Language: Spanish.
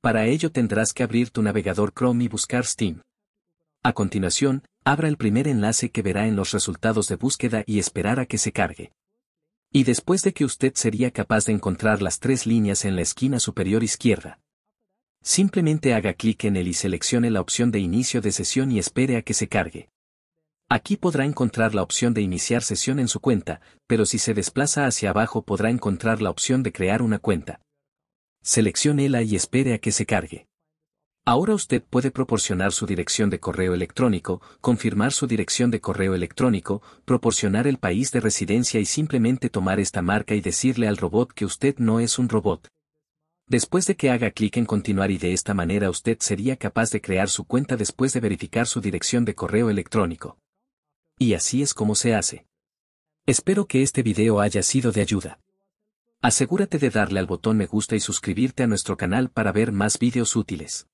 Para ello tendrás que abrir tu navegador Chrome y buscar Steam. A continuación, abra el primer enlace que verá en los resultados de búsqueda y esperar a que se cargue. Y después de que usted sería capaz de encontrar las tres líneas en la esquina superior izquierda. Simplemente haga clic en él y seleccione la opción de inicio de sesión y espere a que se cargue. Aquí podrá encontrar la opción de iniciar sesión en su cuenta, pero si se desplaza hacia abajo podrá encontrar la opción de crear una cuenta la y espere a que se cargue. Ahora usted puede proporcionar su dirección de correo electrónico, confirmar su dirección de correo electrónico, proporcionar el país de residencia y simplemente tomar esta marca y decirle al robot que usted no es un robot. Después de que haga clic en continuar y de esta manera usted sería capaz de crear su cuenta después de verificar su dirección de correo electrónico. Y así es como se hace. Espero que este video haya sido de ayuda. Asegúrate de darle al botón me gusta y suscribirte a nuestro canal para ver más vídeos útiles.